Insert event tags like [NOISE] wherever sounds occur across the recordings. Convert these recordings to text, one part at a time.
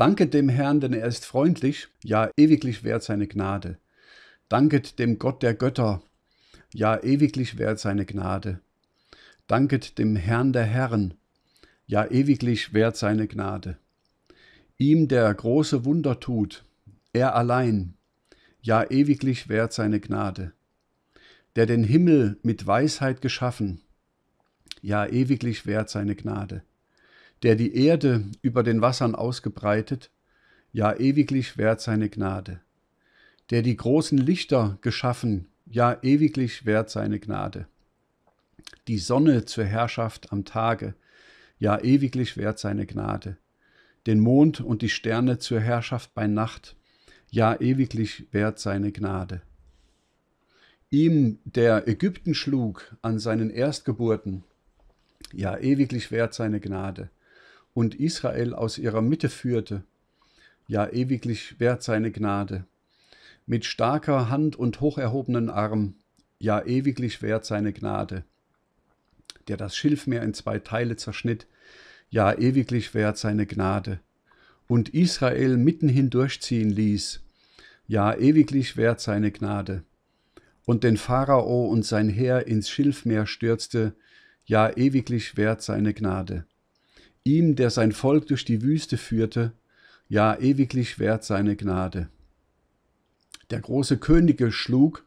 Danket dem Herrn, denn er ist freundlich, ja, ewiglich währt seine Gnade. Danket dem Gott der Götter, ja, ewiglich währt seine Gnade. Danket dem Herrn der Herren, ja, ewiglich währt seine Gnade. Ihm, der große Wunder tut, er allein, ja, ewiglich währt seine Gnade. Der den Himmel mit Weisheit geschaffen, ja, ewiglich währt seine Gnade der die Erde über den Wassern ausgebreitet, ja ewiglich wert seine Gnade, der die großen Lichter geschaffen, ja ewiglich wert seine Gnade, die Sonne zur Herrschaft am Tage, ja ewiglich wert seine Gnade, den Mond und die Sterne zur Herrschaft bei Nacht, ja ewiglich wert seine Gnade. Ihm, der Ägypten schlug an seinen Erstgeburten, ja ewiglich wert seine Gnade, und Israel aus ihrer Mitte führte. Ja, ewiglich währt seine Gnade. Mit starker Hand und hocherhobenen Arm, ja, ewiglich währt seine Gnade. Der das Schilfmeer in zwei Teile zerschnitt, ja, ewiglich währt seine Gnade. Und Israel mitten hindurchziehen ließ, ja, ewiglich währt seine Gnade. Und den Pharao und sein Heer ins Schilfmeer stürzte, ja, ewiglich währt seine Gnade ihm, der sein Volk durch die Wüste führte, ja ewiglich wert seine Gnade. Der große Könige schlug,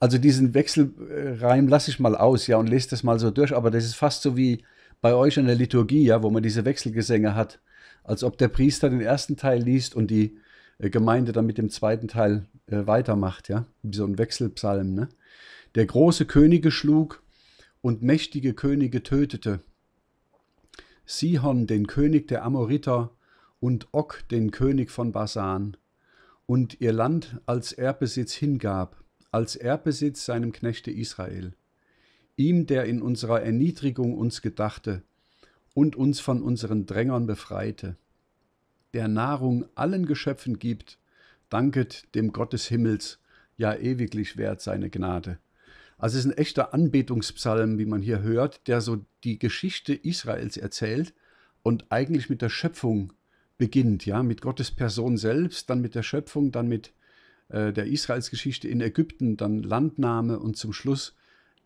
also diesen Wechselreim lasse ich mal aus, ja, und lese das mal so durch, aber das ist fast so wie bei euch in der Liturgie, ja, wo man diese Wechselgesänge hat, als ob der Priester den ersten Teil liest und die äh, Gemeinde dann mit dem zweiten Teil äh, weitermacht, ja, wie so ein Wechselpsalm, ne? Der große Könige schlug und mächtige Könige tötete. Sihon den König der Amoriter und Og den König von Basan, und ihr Land als Erbesitz hingab, als Erbesitz seinem Knechte Israel, ihm, der in unserer Erniedrigung uns gedachte und uns von unseren Drängern befreite, der Nahrung allen Geschöpfen gibt, danket dem Gott des Himmels, ja ewiglich wert seine Gnade. Also es ist ein echter Anbetungspsalm, wie man hier hört, der so die Geschichte Israels erzählt und eigentlich mit der Schöpfung beginnt, ja, mit Gottes Person selbst, dann mit der Schöpfung, dann mit äh, der Israelsgeschichte in Ägypten, dann Landnahme und zum Schluss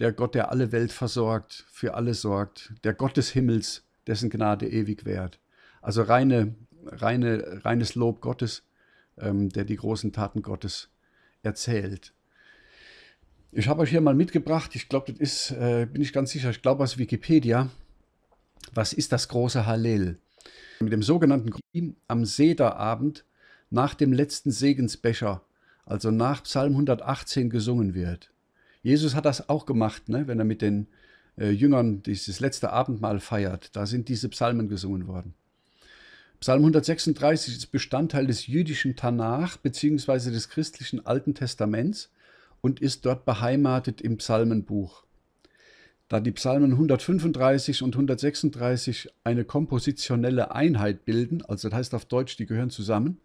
der Gott, der alle Welt versorgt, für alle sorgt, der Gott des Himmels, dessen Gnade ewig währt. Also reine, reine, reines Lob Gottes, ähm, der die großen Taten Gottes erzählt. Ich habe euch hier mal mitgebracht, ich glaube, das ist, äh, bin ich ganz sicher, ich glaube aus Wikipedia. Was ist das große Hallel? Mit dem sogenannten Kurim am Sederabend nach dem letzten Segensbecher, also nach Psalm 118 gesungen wird. Jesus hat das auch gemacht, ne? wenn er mit den äh, Jüngern dieses letzte Abendmahl feiert. Da sind diese Psalmen gesungen worden. Psalm 136 ist Bestandteil des jüdischen Tanach bzw. des christlichen Alten Testaments und ist dort beheimatet im Psalmenbuch. Da die Psalmen 135 und 136 eine kompositionelle Einheit bilden, also das heißt auf Deutsch, die gehören zusammen,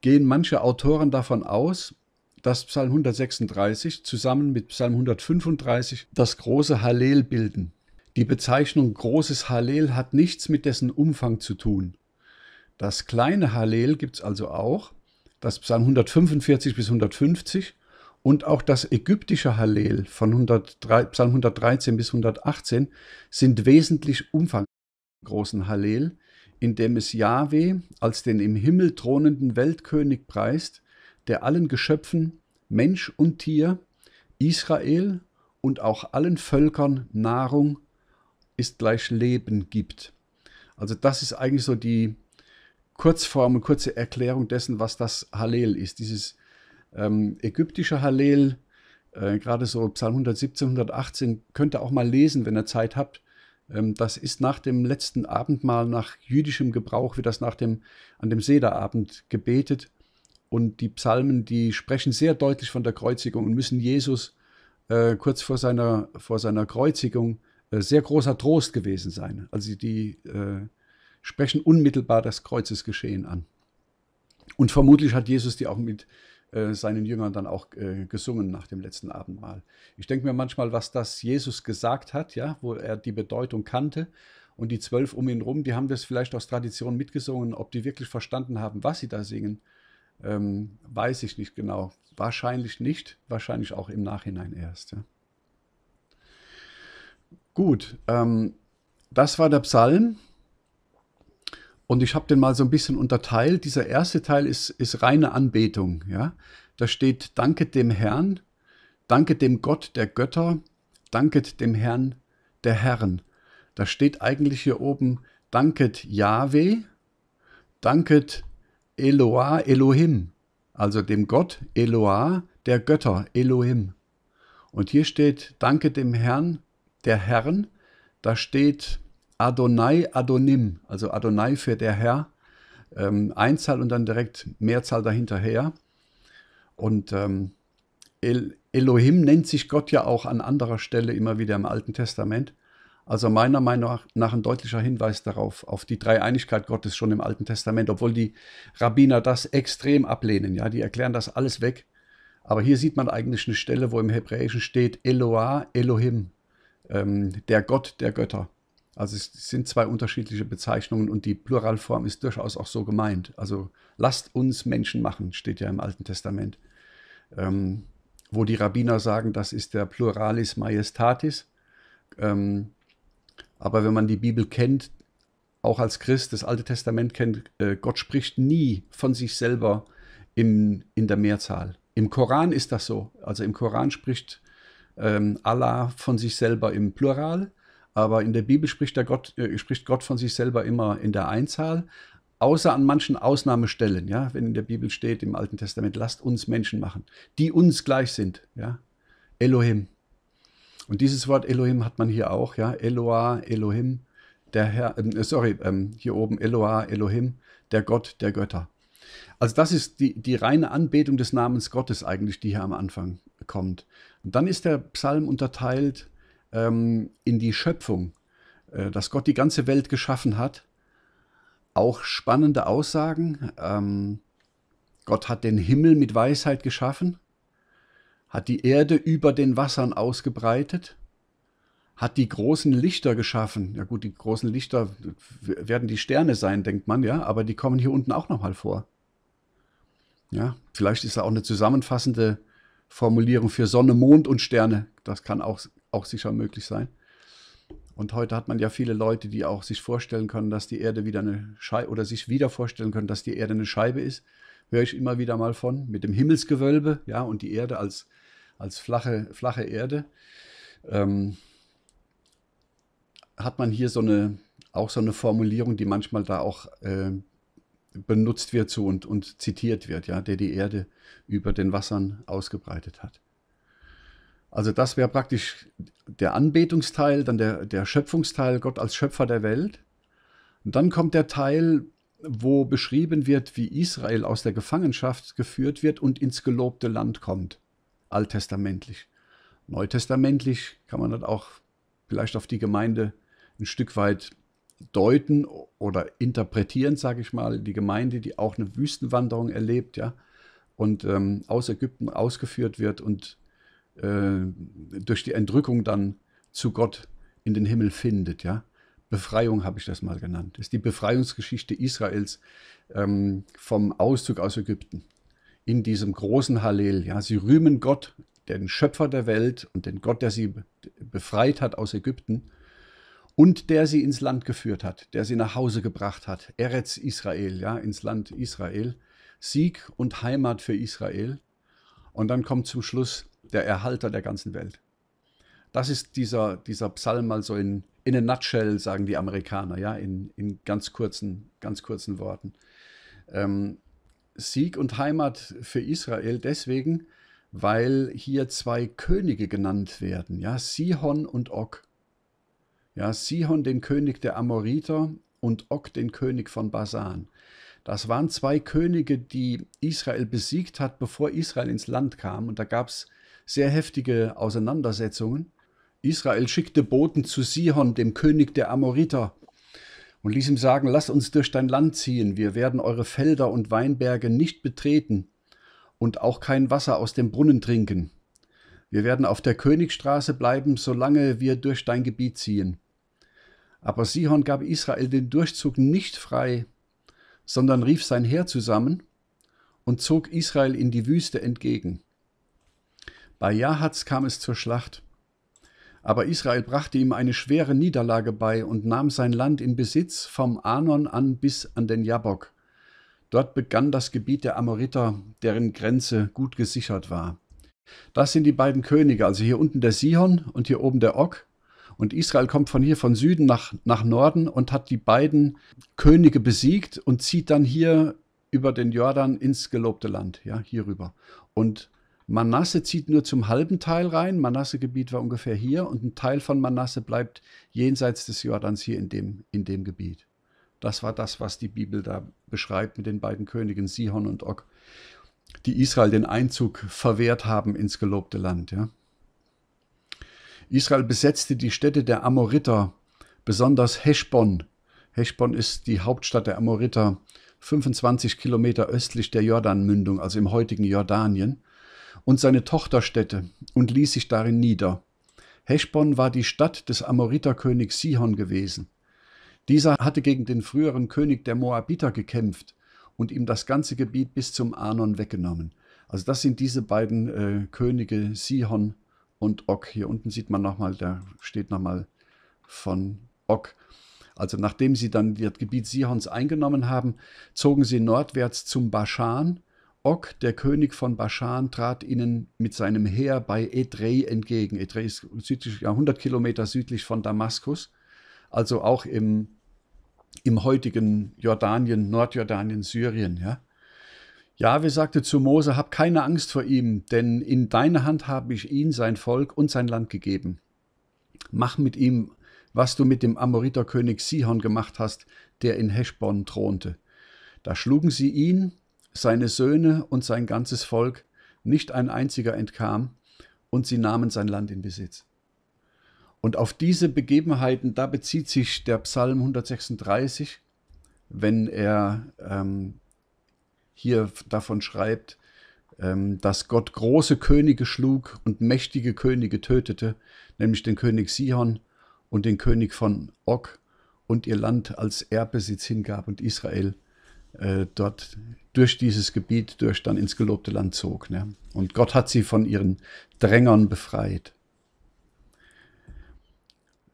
gehen manche Autoren davon aus, dass Psalm 136 zusammen mit Psalm 135 das große Hallel bilden. Die Bezeichnung großes Hallel hat nichts mit dessen Umfang zu tun. Das kleine Hallel gibt es also auch, das Psalm 145 bis 150 und auch das ägyptische Hallel von 103, Psalm 113 bis 118 sind wesentlich umfangreicher großen Hallel, in dem es Yahweh als den im Himmel thronenden Weltkönig preist, der allen Geschöpfen, Mensch und Tier, Israel und auch allen Völkern Nahrung ist gleich Leben gibt. Also das ist eigentlich so die Kurzform kurze Erklärung dessen, was das Hallel ist, dieses ähm, ägyptische Hallel, äh, gerade so Psalm 117, 118, könnt ihr auch mal lesen, wenn ihr Zeit habt. Ähm, das ist nach dem letzten Abendmahl, nach jüdischem Gebrauch, wird das nach dem, an dem Sederabend gebetet. Und die Psalmen, die sprechen sehr deutlich von der Kreuzigung und müssen Jesus äh, kurz vor seiner, vor seiner Kreuzigung äh, sehr großer Trost gewesen sein. Also die äh, sprechen unmittelbar das Kreuzesgeschehen an. Und vermutlich hat Jesus die auch mit äh, seinen Jüngern dann auch äh, gesungen nach dem letzten Abendmahl. Ich denke mir manchmal, was das Jesus gesagt hat, ja, wo er die Bedeutung kannte. Und die zwölf um ihn rum, die haben das vielleicht aus Tradition mitgesungen. Ob die wirklich verstanden haben, was sie da singen, ähm, weiß ich nicht genau. Wahrscheinlich nicht, wahrscheinlich auch im Nachhinein erst. Ja. Gut, ähm, das war der Psalm. Und ich habe den mal so ein bisschen unterteilt. Dieser erste Teil ist, ist reine Anbetung. Ja? Da steht, danke dem Herrn, danke dem Gott der Götter, danket dem Herrn der Herren. Da steht eigentlich hier oben, danket Yahweh, danket Eloah Elohim, also dem Gott Eloah der Götter Elohim. Und hier steht, danke dem Herrn der Herren, da steht, Adonai Adonim, also Adonai für der Herr, ähm, Einzahl und dann direkt Mehrzahl dahinter her. Und ähm, El Elohim nennt sich Gott ja auch an anderer Stelle immer wieder im Alten Testament. Also meiner Meinung nach ein deutlicher Hinweis darauf, auf die Dreieinigkeit Gottes schon im Alten Testament, obwohl die Rabbiner das extrem ablehnen. Ja, die erklären das alles weg. Aber hier sieht man eigentlich eine Stelle, wo im Hebräischen steht Eloah, Elohim, ähm, der Gott der Götter. Also es sind zwei unterschiedliche Bezeichnungen und die Pluralform ist durchaus auch so gemeint. Also lasst uns Menschen machen, steht ja im Alten Testament. Ähm, wo die Rabbiner sagen, das ist der Pluralis Majestatis. Ähm, aber wenn man die Bibel kennt, auch als Christ das Alte Testament kennt, äh, Gott spricht nie von sich selber im, in der Mehrzahl. Im Koran ist das so. Also im Koran spricht ähm, Allah von sich selber im Plural aber in der Bibel spricht, der Gott, äh, spricht Gott von sich selber immer in der Einzahl, außer an manchen Ausnahmestellen, ja, wenn in der Bibel steht im Alten Testament, lasst uns Menschen machen, die uns gleich sind, ja. Elohim. Und dieses Wort Elohim hat man hier auch, ja, Eloah, Elohim, der Herr, ähm, äh, sorry, ähm, hier oben Eloah, Elohim, der Gott der Götter. Also das ist die, die reine Anbetung des Namens Gottes eigentlich, die hier am Anfang kommt. Und dann ist der Psalm unterteilt ähm, in die Schöpfung, äh, dass Gott die ganze Welt geschaffen hat. Auch spannende Aussagen. Ähm, Gott hat den Himmel mit Weisheit geschaffen, hat die Erde über den Wassern ausgebreitet, hat die großen Lichter geschaffen. Ja gut, die großen Lichter werden die Sterne sein, denkt man, ja, aber die kommen hier unten auch nochmal vor. Ja, vielleicht ist da auch eine zusammenfassende Formulierung für Sonne, Mond und Sterne. Das kann auch auch sicher möglich sein. Und heute hat man ja viele Leute, die auch sich vorstellen können, dass die Erde wieder eine Scheibe oder sich wieder vorstellen können, dass die Erde eine Scheibe ist. Höre ich immer wieder mal von mit dem Himmelsgewölbe, ja, und die Erde als, als flache, flache Erde. Ähm, hat man hier so eine, auch so eine Formulierung, die manchmal da auch äh, benutzt wird so und, und zitiert wird, ja, der die Erde über den Wassern ausgebreitet hat. Also das wäre praktisch der Anbetungsteil, dann der, der Schöpfungsteil, Gott als Schöpfer der Welt. Und dann kommt der Teil, wo beschrieben wird, wie Israel aus der Gefangenschaft geführt wird und ins gelobte Land kommt. Alttestamentlich. Neutestamentlich kann man das auch vielleicht auf die Gemeinde ein Stück weit deuten oder interpretieren, sage ich mal, die Gemeinde, die auch eine Wüstenwanderung erlebt, ja, und ähm, aus Ägypten ausgeführt wird und äh, durch die Entrückung dann zu Gott in den Himmel findet, ja. Befreiung habe ich das mal genannt. Das ist die Befreiungsgeschichte Israels ähm, vom Auszug aus Ägypten in diesem großen Hallel. Ja, sie rühmen Gott, den Schöpfer der Welt und den Gott, der sie befreit hat aus Ägypten und der sie ins Land geführt hat, der sie nach Hause gebracht hat. Eretz Israel, ja, ins Land Israel. Sieg und Heimat für Israel. Und dann kommt zum Schluss der Erhalter der ganzen Welt. Das ist dieser, dieser Psalm mal so in, in a nutshell, sagen die Amerikaner, ja, in, in ganz, kurzen, ganz kurzen Worten. Ähm, Sieg und Heimat für Israel deswegen, weil hier zwei Könige genannt werden, ja, Sihon und Og. Ja, Sihon den König der Amoriter und Og den König von Basan. Das waren zwei Könige, die Israel besiegt hat, bevor Israel ins Land kam. Und da gab es sehr heftige Auseinandersetzungen. Israel schickte Boten zu Sihon, dem König der Amoriter, und ließ ihm sagen, lass uns durch dein Land ziehen, wir werden eure Felder und Weinberge nicht betreten und auch kein Wasser aus dem Brunnen trinken. Wir werden auf der Königstraße bleiben, solange wir durch dein Gebiet ziehen. Aber Sihon gab Israel den Durchzug nicht frei, sondern rief sein Heer zusammen und zog Israel in die Wüste entgegen. Bei Jahatz kam es zur Schlacht. Aber Israel brachte ihm eine schwere Niederlage bei und nahm sein Land in Besitz vom Anon an bis an den Jabok. Dort begann das Gebiet der Amoriter, deren Grenze gut gesichert war. Das sind die beiden Könige, also hier unten der Sihon und hier oben der Og, und Israel kommt von hier von Süden nach, nach Norden und hat die beiden Könige besiegt und zieht dann hier über den Jordan ins gelobte Land, ja, hierüber. Und Manasse zieht nur zum halben Teil rein. Manasse-Gebiet war ungefähr hier und ein Teil von Manasse bleibt jenseits des Jordans hier in dem, in dem Gebiet. Das war das, was die Bibel da beschreibt mit den beiden Königen Sihon und Og, die Israel den Einzug verwehrt haben ins gelobte Land. Ja. Israel besetzte die Städte der Amoriter, besonders Heschbon. Heschbon ist die Hauptstadt der Amoriter, 25 Kilometer östlich der Jordanmündung, also im heutigen Jordanien, und seine Tochterstädte und ließ sich darin nieder. Heschbon war die Stadt des Amoriterkönigs Sihon gewesen. Dieser hatte gegen den früheren König der Moabiter gekämpft und ihm das ganze Gebiet bis zum Arnon weggenommen. Also das sind diese beiden äh, Könige Sihon und Ock. Hier unten sieht man nochmal, da steht nochmal von Ock. Also nachdem sie dann das Gebiet Sihons eingenommen haben, zogen sie nordwärts zum Baschan. Ock, der König von Baschan, trat ihnen mit seinem Heer bei Edrei entgegen. Edrei ist südlich, ja, 100 Kilometer südlich von Damaskus, also auch im, im heutigen Jordanien, Nordjordanien, Syrien. Ja. Jahwe sagte zu Mose, hab keine Angst vor ihm, denn in deine Hand habe ich ihn, sein Volk und sein Land gegeben. Mach mit ihm, was du mit dem Amoriterkönig Sihon gemacht hast, der in Heschbon thronte. Da schlugen sie ihn, seine Söhne und sein ganzes Volk, nicht ein einziger entkam, und sie nahmen sein Land in Besitz. Und auf diese Begebenheiten, da bezieht sich der Psalm 136, wenn er ähm, hier davon schreibt, ähm, dass Gott große Könige schlug und mächtige Könige tötete, nämlich den König Sihon und den König von Og und ihr Land als Erbesitz hingab und Israel äh, dort durch dieses Gebiet, durch dann ins gelobte Land zog. Ne? Und Gott hat sie von ihren Drängern befreit.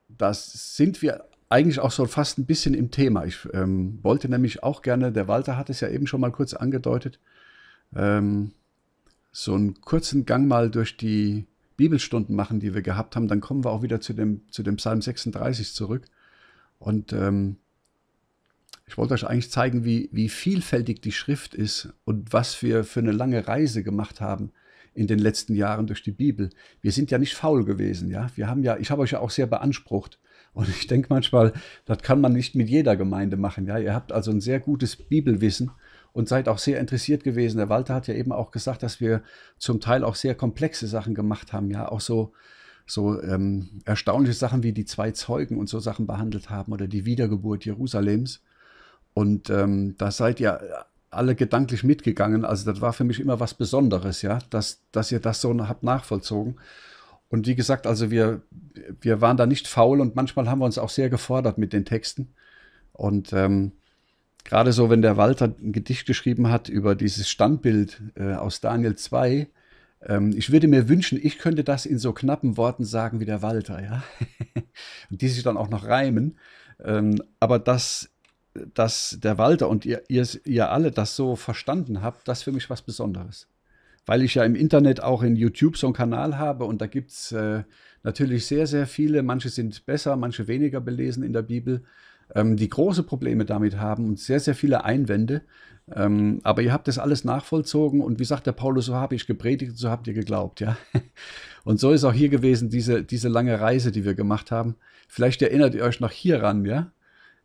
Das sind wir eigentlich auch so fast ein bisschen im Thema. Ich ähm, wollte nämlich auch gerne, der Walter hat es ja eben schon mal kurz angedeutet, ähm, so einen kurzen Gang mal durch die Bibelstunden machen, die wir gehabt haben. Dann kommen wir auch wieder zu dem, zu dem Psalm 36 zurück. Und ähm, ich wollte euch eigentlich zeigen, wie, wie vielfältig die Schrift ist und was wir für eine lange Reise gemacht haben in den letzten Jahren durch die Bibel. Wir sind ja nicht faul gewesen, ja. Wir haben ja, ich habe euch ja auch sehr beansprucht und ich denke manchmal, das kann man nicht mit jeder Gemeinde machen. Ja, ihr habt also ein sehr gutes Bibelwissen und seid auch sehr interessiert gewesen. Der Walter hat ja eben auch gesagt, dass wir zum Teil auch sehr komplexe Sachen gemacht haben, ja, auch so, so ähm, erstaunliche Sachen wie die zwei Zeugen und so Sachen behandelt haben oder die Wiedergeburt Jerusalems. Und ähm, da seid ihr alle gedanklich mitgegangen. Also das war für mich immer was Besonderes, ja, dass, dass ihr das so habt nachvollzogen. Und wie gesagt, also wir, wir waren da nicht faul und manchmal haben wir uns auch sehr gefordert mit den Texten. Und ähm, gerade so, wenn der Walter ein Gedicht geschrieben hat über dieses Standbild äh, aus Daniel 2, ähm, ich würde mir wünschen, ich könnte das in so knappen Worten sagen wie der Walter, ja. [LAUGHS] und die sich dann auch noch reimen. Ähm, aber das dass der Walter und ihr, ihr, ihr alle das so verstanden habt, das ist für mich was Besonderes weil ich ja im Internet auch in YouTube so einen Kanal habe und da gibt es äh, natürlich sehr, sehr viele, manche sind besser, manche weniger belesen in der Bibel, ähm, die große Probleme damit haben und sehr, sehr viele Einwände. Ähm, aber ihr habt das alles nachvollzogen und wie sagt der Paulus, so habe ich gepredigt, so habt ihr geglaubt, ja. [LAUGHS] Und so ist auch hier gewesen diese, diese lange Reise, die wir gemacht haben. Vielleicht erinnert ihr euch noch hieran, ja.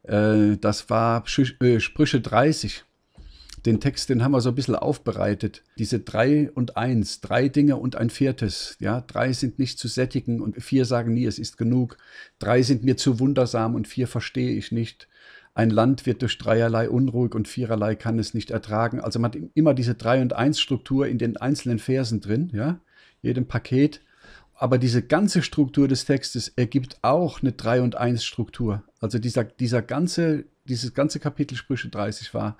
Äh, das war Sprüche 30. Äh, den Text, den haben wir so ein bisschen aufbereitet. Diese drei und eins, drei Dinge und ein viertes. Ja, drei sind nicht zu sättigen und vier sagen nie, es ist genug. Drei sind mir zu wundersam und vier verstehe ich nicht. Ein Land wird durch dreierlei unruhig und viererlei kann es nicht ertragen. Also man hat immer diese drei und eins Struktur in den einzelnen Versen drin, ja, jedem Paket aber diese ganze Struktur des Textes ergibt auch eine drei und eins Struktur. Also dieser, dieser ganze, dieses ganze Kapitel Sprüche 30 war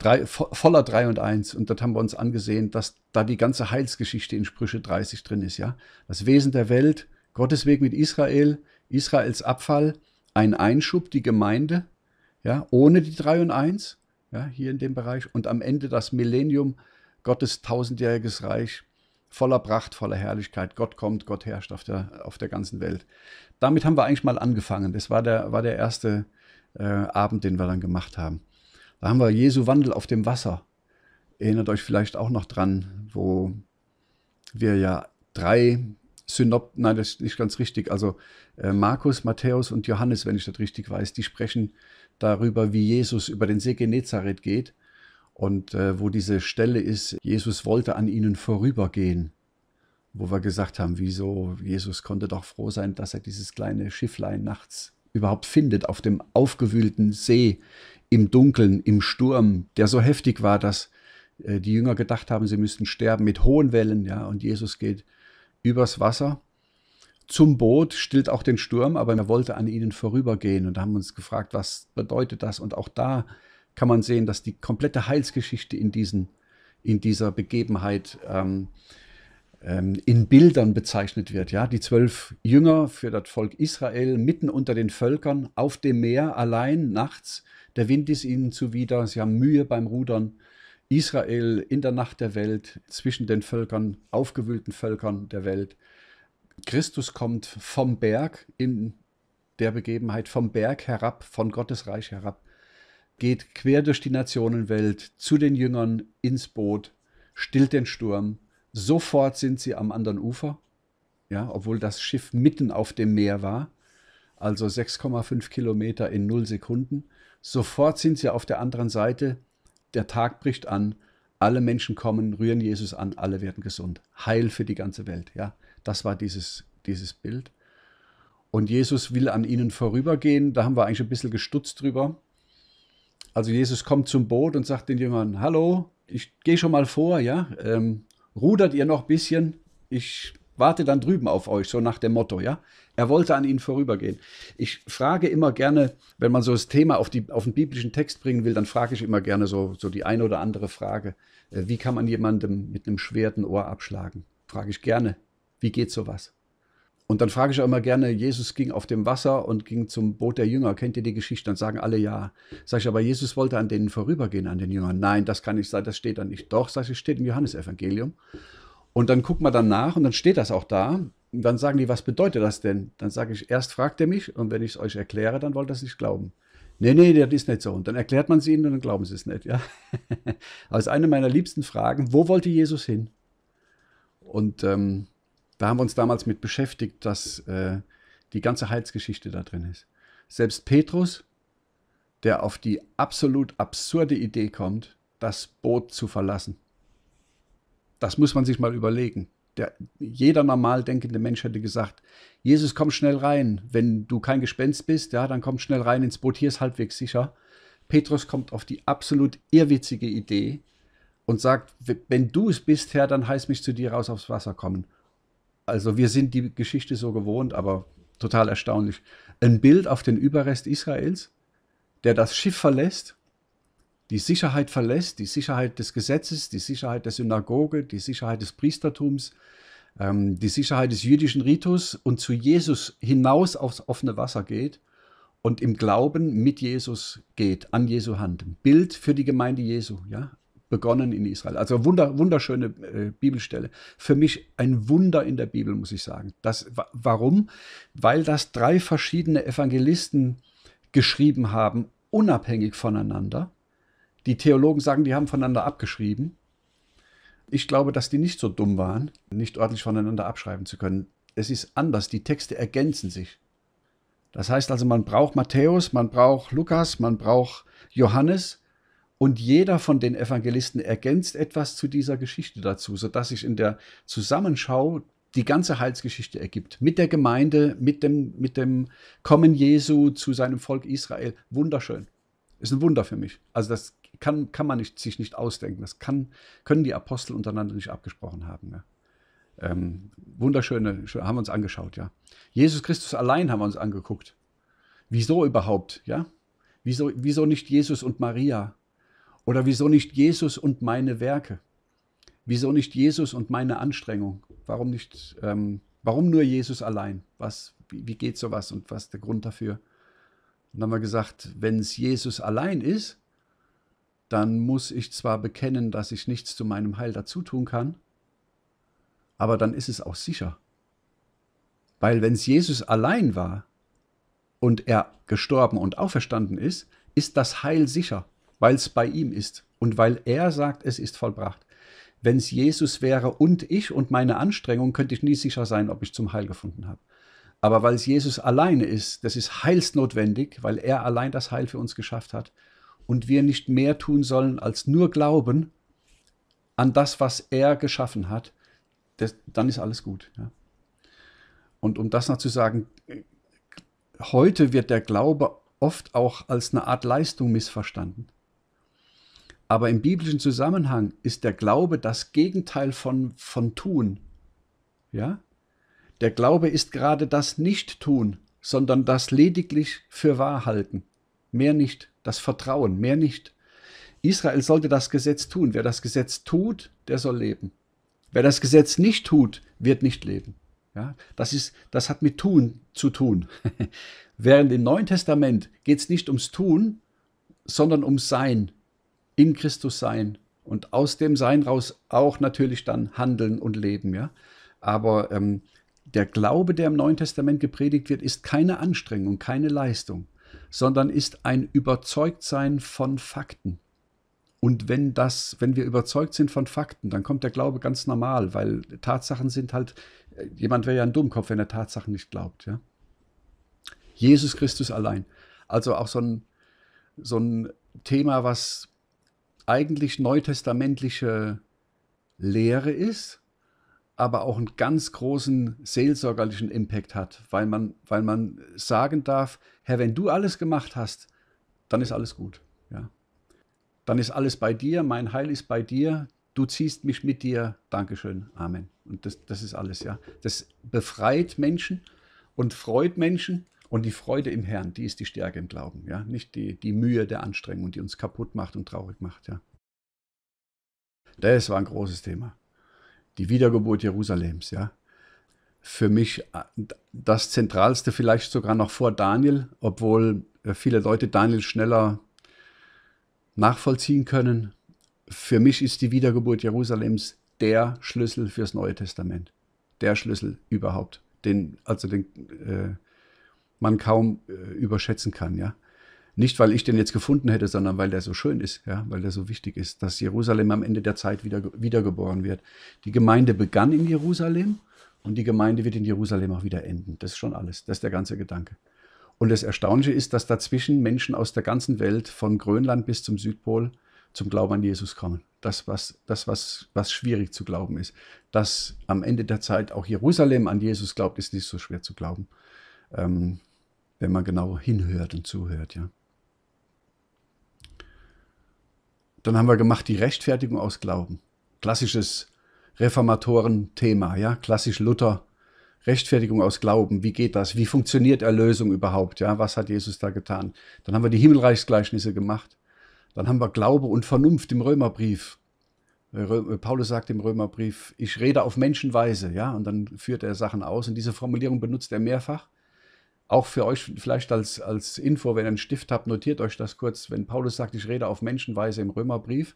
drei, voller 3 und 1. Und das haben wir uns angesehen, dass da die ganze Heilsgeschichte in Sprüche 30 drin ist. Ja? Das Wesen der Welt, Gottes Weg mit Israel, Israels Abfall, ein Einschub, die Gemeinde, ja, ohne die 3 und 1, ja, hier in dem Bereich. Und am Ende das Millennium, Gottes tausendjähriges Reich, voller Pracht, voller Herrlichkeit. Gott kommt, Gott herrscht auf der, auf der ganzen Welt. Damit haben wir eigentlich mal angefangen. Das war der, war der erste äh, Abend, den wir dann gemacht haben. Da haben wir Jesu Wandel auf dem Wasser. Erinnert euch vielleicht auch noch dran, wo wir ja drei Synop, nein, das ist nicht ganz richtig. Also äh, Markus, Matthäus und Johannes, wenn ich das richtig weiß, die sprechen darüber, wie Jesus über den See Genezareth geht und äh, wo diese Stelle ist, Jesus wollte an ihnen vorübergehen, wo wir gesagt haben, wieso Jesus konnte doch froh sein, dass er dieses kleine Schifflein nachts überhaupt findet auf dem aufgewühlten See im Dunkeln, im Sturm, der so heftig war, dass äh, die Jünger gedacht haben, sie müssten sterben mit hohen Wellen, ja, und Jesus geht übers Wasser zum Boot, stillt auch den Sturm, aber er wollte an ihnen vorübergehen und da haben wir uns gefragt, was bedeutet das? Und auch da kann man sehen, dass die komplette Heilsgeschichte in, diesen, in dieser Begebenheit ähm, ähm, in Bildern bezeichnet wird. Ja? Die zwölf Jünger für das Volk Israel mitten unter den Völkern auf dem Meer allein nachts der Wind ist ihnen zuwider, sie haben Mühe beim Rudern. Israel in der Nacht der Welt, zwischen den Völkern, aufgewühlten Völkern der Welt. Christus kommt vom Berg in der Begebenheit, vom Berg herab, von Gottes Reich herab, geht quer durch die Nationenwelt zu den Jüngern ins Boot, stillt den Sturm. Sofort sind sie am anderen Ufer, ja, obwohl das Schiff mitten auf dem Meer war, also 6,5 Kilometer in null Sekunden. Sofort sind sie auf der anderen Seite. Der Tag bricht an. Alle Menschen kommen, rühren Jesus an, alle werden gesund. Heil für die ganze Welt. Ja, das war dieses, dieses Bild. Und Jesus will an ihnen vorübergehen. Da haben wir eigentlich ein bisschen gestutzt drüber. Also Jesus kommt zum Boot und sagt den Jüngern, hallo, ich gehe schon mal vor, ja, ähm, rudert ihr noch ein bisschen, ich warte dann drüben auf euch, so nach dem Motto, ja. Er wollte an ihnen vorübergehen. Ich frage immer gerne, wenn man so das Thema auf, die, auf den biblischen Text bringen will, dann frage ich immer gerne so, so die eine oder andere Frage. Äh, wie kann man jemandem mit einem Schwert ein Ohr abschlagen? Frage ich gerne. Wie geht sowas? Und dann frage ich auch immer gerne, Jesus ging auf dem Wasser und ging zum Boot der Jünger. Kennt ihr die Geschichte? Dann sagen alle ja. Sag ich, aber Jesus wollte an denen vorübergehen, an den Jüngern. Nein, das kann nicht sein, das steht da nicht. Doch, sag ich, steht im Johannesevangelium. Und dann guckt man danach und dann steht das auch da. Und dann sagen die, was bedeutet das denn? Dann sage ich, erst fragt ihr mich und wenn ich es euch erkläre, dann wollt ihr es nicht glauben. Nee, nee, das ist nicht so. Und dann erklärt man es ihnen und dann glauben sie es nicht. Ja? [LAUGHS] Als eine meiner liebsten Fragen, wo wollte Jesus hin? Und ähm, da haben wir uns damals mit beschäftigt, dass äh, die ganze Heilsgeschichte da drin ist. Selbst Petrus, der auf die absolut absurde Idee kommt, das Boot zu verlassen. Das muss man sich mal überlegen. Der, jeder normal denkende Mensch hätte gesagt, Jesus, komm schnell rein. Wenn du kein Gespenst bist, ja, dann komm schnell rein ins Boot, hier ist halbwegs sicher. Petrus kommt auf die absolut irrwitzige Idee und sagt, wenn du es bist, Herr, dann heiß mich zu dir raus aufs Wasser kommen. Also wir sind die Geschichte so gewohnt, aber total erstaunlich. Ein Bild auf den Überrest Israels, der das Schiff verlässt die Sicherheit verlässt, die Sicherheit des Gesetzes, die Sicherheit der Synagoge, die Sicherheit des Priestertums, ähm, die Sicherheit des jüdischen Ritus und zu Jesus hinaus aufs offene Wasser geht und im Glauben mit Jesus geht, an Jesu Hand. Bild für die Gemeinde Jesu, ja, begonnen in Israel. Also wunder, wunderschöne äh, Bibelstelle. Für mich ein Wunder in der Bibel, muss ich sagen. Das, warum? Weil das drei verschiedene Evangelisten geschrieben haben, unabhängig voneinander die Theologen sagen, die haben voneinander abgeschrieben. Ich glaube, dass die nicht so dumm waren, nicht ordentlich voneinander abschreiben zu können. Es ist anders, die Texte ergänzen sich. Das heißt also, man braucht Matthäus, man braucht Lukas, man braucht Johannes und jeder von den Evangelisten ergänzt etwas zu dieser Geschichte dazu, sodass sich in der Zusammenschau die ganze Heilsgeschichte ergibt. Mit der Gemeinde, mit dem, mit dem Kommen Jesu zu seinem Volk Israel. Wunderschön. Ist ein Wunder für mich. Also das kann, kann man nicht, sich nicht ausdenken. Das kann, können die Apostel untereinander nicht abgesprochen haben. Ja. Ähm, wunderschöne, haben wir uns angeschaut, ja. Jesus Christus allein haben wir uns angeguckt. Wieso überhaupt, ja? Wieso, wieso nicht Jesus und Maria? Oder wieso nicht Jesus und meine Werke? Wieso nicht Jesus und meine Anstrengung? Warum nicht, ähm, warum nur Jesus allein? Was, wie, wie geht sowas und was ist der Grund dafür? Und dann haben wir gesagt, wenn es Jesus allein ist, dann muss ich zwar bekennen, dass ich nichts zu meinem Heil dazu tun kann, aber dann ist es auch sicher. Weil wenn es Jesus allein war und er gestorben und auferstanden ist, ist das Heil sicher, weil es bei ihm ist und weil er sagt, es ist vollbracht. Wenn es Jesus wäre und ich und meine Anstrengung, könnte ich nie sicher sein, ob ich zum Heil gefunden habe. Aber weil es Jesus alleine ist, das ist heilsnotwendig, weil er allein das Heil für uns geschafft hat, und wir nicht mehr tun sollen als nur glauben an das, was er geschaffen hat, das, dann ist alles gut. Ja. Und um das noch zu sagen, heute wird der Glaube oft auch als eine Art Leistung missverstanden. Aber im biblischen Zusammenhang ist der Glaube das Gegenteil von, von Tun. Ja? Der Glaube ist gerade das Nicht-Tun, sondern das lediglich für wahr halten. Mehr nicht. Das Vertrauen, mehr nicht. Israel sollte das Gesetz tun. Wer das Gesetz tut, der soll leben. Wer das Gesetz nicht tut, wird nicht leben. Ja, das, ist, das hat mit Tun zu tun. [LAUGHS] Während im Neuen Testament geht es nicht ums Tun, sondern ums Sein, in Christus Sein und aus dem Sein raus auch natürlich dann Handeln und Leben. Ja? Aber ähm, der Glaube, der im Neuen Testament gepredigt wird, ist keine Anstrengung, keine Leistung sondern ist ein Überzeugtsein von Fakten. Und wenn das, wenn wir überzeugt sind von Fakten, dann kommt der Glaube ganz normal, weil Tatsachen sind halt, äh, jemand wäre ja ein Dummkopf, wenn er Tatsachen nicht glaubt, ja. Jesus Christus allein. Also auch so ein, so ein Thema, was eigentlich neutestamentliche Lehre ist, aber auch einen ganz großen seelsorgerlichen Impact hat, weil man, weil man sagen darf, Herr, wenn du alles gemacht hast, dann ist alles gut. Ja. Dann ist alles bei dir, mein Heil ist bei dir, du ziehst mich mit dir, Dankeschön, Amen. Und das, das ist alles, ja. Das befreit Menschen und freut Menschen. Und die Freude im Herrn, die ist die Stärke im Glauben, ja. Nicht die, die Mühe der Anstrengung, die uns kaputt macht und traurig macht, ja. Das war ein großes Thema die Wiedergeburt Jerusalems, ja. Für mich äh, das Zentralste vielleicht sogar noch vor Daniel, obwohl äh, viele Leute Daniel schneller nachvollziehen können. Für mich ist die Wiedergeburt Jerusalems der Schlüssel fürs Neue Testament. Der Schlüssel überhaupt. Den, also den äh, man kaum äh, überschätzen kann, ja. Nicht, weil ich den jetzt gefunden hätte, sondern weil der so schön ist, ja, weil der so wichtig ist, dass Jerusalem am Ende der Zeit wieder, wiedergeboren wird. Die Gemeinde begann in Jerusalem und die Gemeinde wird in Jerusalem auch wieder enden. Das ist schon alles. Das ist der ganze Gedanke. Und das Erstaunliche ist, dass dazwischen Menschen aus der ganzen Welt, von Grönland bis zum Südpol, zum Glauben an Jesus kommen. Das, was, das was, was schwierig zu glauben ist. Dass am Ende der Zeit auch Jerusalem an Jesus glaubt, ist nicht so schwer zu glauben, ähm, wenn man genau hinhört und zuhört. Ja. Dann haben wir gemacht die Rechtfertigung aus Glauben. Klassisches Reformatoren-Thema, ja, klassisch Luther. Rechtfertigung aus Glauben, wie geht das? Wie funktioniert Erlösung überhaupt? Ja, was hat Jesus da getan? Dann haben wir die Himmelreichsgleichnisse gemacht. Dann haben wir Glaube und Vernunft im Römerbrief. Äh, äh, Paulus sagt im Römerbrief, ich rede auf Menschenweise, ja, und dann führt er Sachen aus und diese Formulierung benutzt er mehrfach. Auch für euch vielleicht als, als Info, wenn ihr einen Stift habt, notiert euch das kurz. Wenn Paulus sagt, ich rede auf Menschenweise im Römerbrief,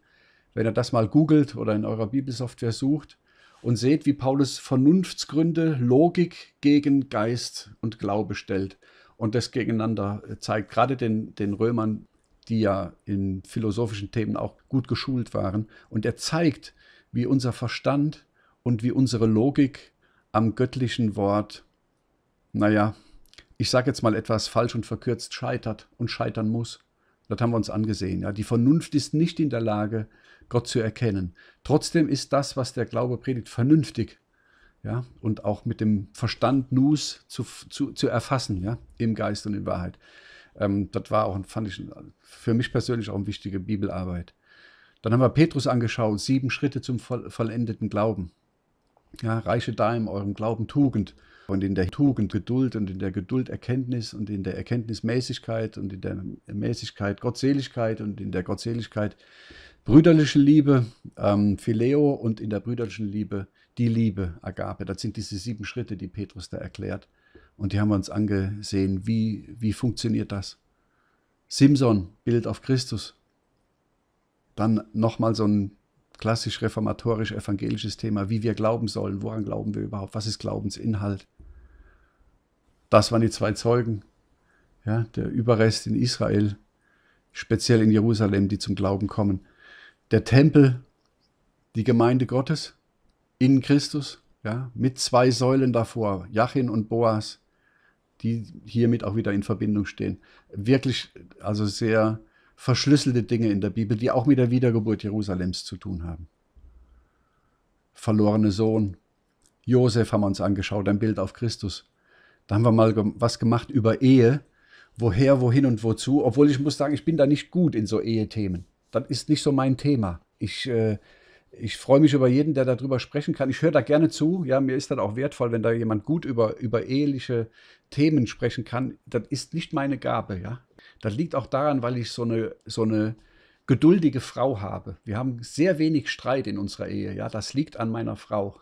wenn ihr das mal googelt oder in eurer Bibelsoftware sucht und seht, wie Paulus Vernunftsgründe, Logik gegen Geist und Glaube stellt und das gegeneinander äh, zeigt, gerade den, den Römern, die ja in philosophischen Themen auch gut geschult waren. Und er zeigt, wie unser Verstand und wie unsere Logik am göttlichen Wort, naja, ich sage jetzt mal etwas falsch und verkürzt, scheitert und scheitern muss. Das haben wir uns angesehen. Ja. Die Vernunft ist nicht in der Lage, Gott zu erkennen. Trotzdem ist das, was der Glaube predigt, vernünftig. Ja, und auch mit dem Verstand Nus zu, zu, zu erfassen, ja, im Geist und in Wahrheit. Ähm, das war auch, fand ich, für mich persönlich auch eine wichtige Bibelarbeit. Dann haben wir Petrus angeschaut, sieben Schritte zum vollendeten Glauben. Ja, reiche da in eurem Glauben Tugend. Und in der Tugend Geduld und in der Geduld Erkenntnis und in der Erkenntnis Mäßigkeit und in der Mäßigkeit Gottseligkeit und in der Gottseligkeit brüderliche Liebe, ähm, Phileo und in der brüderlichen Liebe die Liebe, Agape. Das sind diese sieben Schritte, die Petrus da erklärt. Und die haben wir uns angesehen, wie, wie funktioniert das. Simson, Bild auf Christus. Dann nochmal so ein klassisch reformatorisch-evangelisches Thema, wie wir glauben sollen, woran glauben wir überhaupt, was ist Glaubensinhalt. Das waren die zwei Zeugen. Ja, der Überrest in Israel, speziell in Jerusalem, die zum Glauben kommen. Der Tempel, die Gemeinde Gottes in Christus, ja, mit zwei Säulen davor, Jachin und Boas, die hiermit auch wieder in Verbindung stehen. Wirklich, also sehr verschlüsselte Dinge in der Bibel, die auch mit der Wiedergeburt Jerusalems zu tun haben. Verlorene Sohn, Josef haben wir uns angeschaut, ein Bild auf Christus. Da haben wir mal was gemacht über Ehe, woher, wohin und wozu. Obwohl ich muss sagen, ich bin da nicht gut in so Ehe-Themen. Das ist nicht so mein Thema. Ich, äh, ich freue mich über jeden, der darüber sprechen kann. Ich höre da gerne zu. Ja, mir ist das auch wertvoll, wenn da jemand gut über, über eheliche Themen sprechen kann. Das ist nicht meine Gabe, ja. Das liegt auch daran, weil ich so eine, so eine geduldige Frau habe. Wir haben sehr wenig Streit in unserer Ehe, ja. Das liegt an meiner Frau.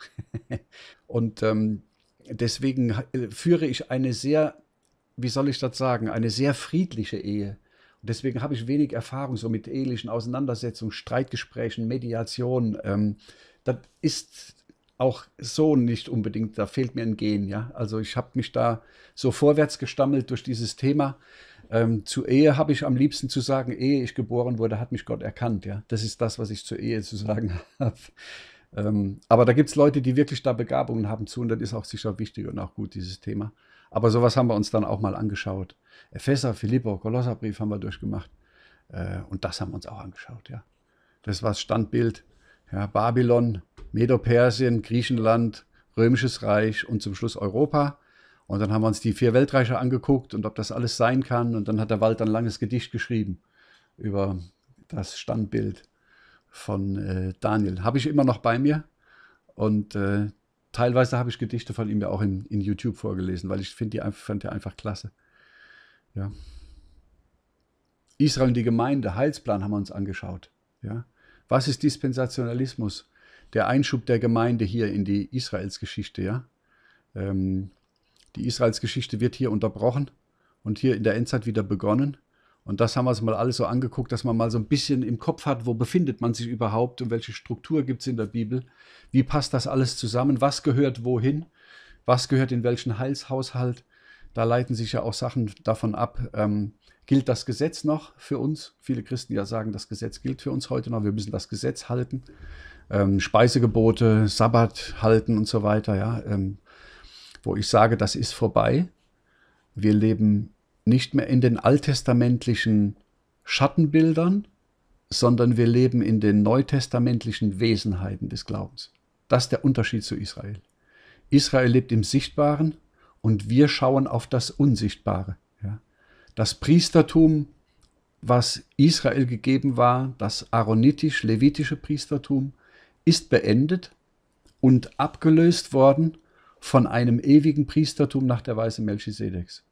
[LAUGHS] Und ähm, deswegen äh, führe ich eine sehr, wie soll ich das sagen, eine sehr friedliche Ehe. Und deswegen habe ich wenig Erfahrung so mit ehelichen Auseinandersetzungen, Streitgesprächen, Mediation. Ähm, das ist auch so nicht unbedingt, da fehlt mir ein Gen. Ja? Also ich habe mich da so vorwärts gestammelt durch dieses Thema. Ähm, zu Ehe habe ich am liebsten zu sagen, ehe ich geboren wurde, hat mich Gott erkannt. Ja? Das ist das, was ich zur Ehe zu sagen [LAUGHS] habe. Ähm, aber da gibt es Leute, die wirklich da Begabungen haben zu und das ist auch sicher wichtig und auch gut, dieses Thema. Aber sowas haben wir uns dann auch mal angeschaut. Epheser, Philippo, Kolosserbrief haben wir durchgemacht. Äh, und das haben wir uns auch angeschaut, ja. Das war das Standbild. Ja, Babylon, Medo-Persien, Griechenland, Römisches Reich und zum Schluss Europa. Und dann haben wir uns die vier Weltreiche angeguckt und ob das alles sein kann. Und dann hat der Wald ein langes Gedicht geschrieben über das Standbild von äh, Daniel. Habe ich immer noch bei mir und äh, teilweise habe ich Gedichte von ihm ja auch in, in YouTube vorgelesen, weil ich finde die einfach, fand die einfach klasse. Ja. Israel und die Gemeinde, Heilsplan haben wir uns angeschaut. Ja. Was ist Dispensationalismus? Der Einschub der Gemeinde hier in die Israelsgeschichte, ja. Ähm, die Israelsgeschichte wird hier unterbrochen und hier in der Endzeit wieder begonnen. Und das haben wir uns mal alles so angeguckt, dass man mal so ein bisschen im Kopf hat, wo befindet man sich überhaupt und welche Struktur gibt es in der Bibel? Wie passt das alles zusammen? Was gehört wohin? Was gehört in welchen Heilshaushalt? Da leiten sich ja auch Sachen davon ab. Ähm, gilt das Gesetz noch für uns? Viele Christen ja sagen, das Gesetz gilt für uns heute noch. Wir müssen das Gesetz halten. Ähm, Speisegebote, Sabbat halten und so weiter. Ja, ähm, wo ich sage, das ist vorbei. Wir leben nicht mehr in den alttestamentlichen Schattenbildern, sondern wir leben in den neutestamentlichen Wesenheiten des Glaubens. Das ist der Unterschied zu Israel. Israel lebt im Sichtbaren und wir schauen auf das Unsichtbare. Das Priestertum, was Israel gegeben war, das aaronitisch-levitische Priestertum, ist beendet und abgelöst worden von einem ewigen Priestertum nach der Weise Melchisedeks.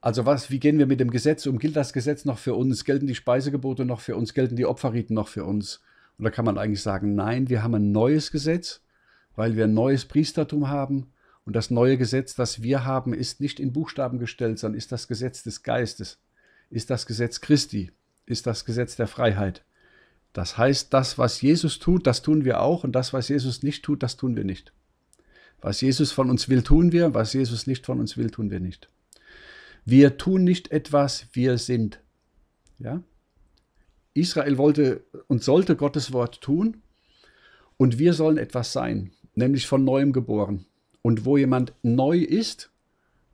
Also was, wie gehen wir mit dem Gesetz um? Gilt das Gesetz noch für uns? Gelten die Speisegebote noch für uns? Gelten die Opferriten noch für uns? Und da kann man eigentlich sagen, nein, wir haben ein neues Gesetz, weil wir ein neues Priestertum haben. Und das neue Gesetz, das wir haben, ist nicht in Buchstaben gestellt, sondern ist das Gesetz des Geistes, ist das Gesetz Christi, ist das Gesetz der Freiheit. Das heißt, das, was Jesus tut, das tun wir auch und das, was Jesus nicht tut, das tun wir nicht. Was Jesus von uns will, tun wir, was Jesus nicht von uns will, tun wir nicht. Wir tun nicht etwas, wir sind. Ja? Israel wollte und sollte Gottes Wort tun und wir sollen etwas sein, nämlich von neuem geboren. Und wo jemand neu ist,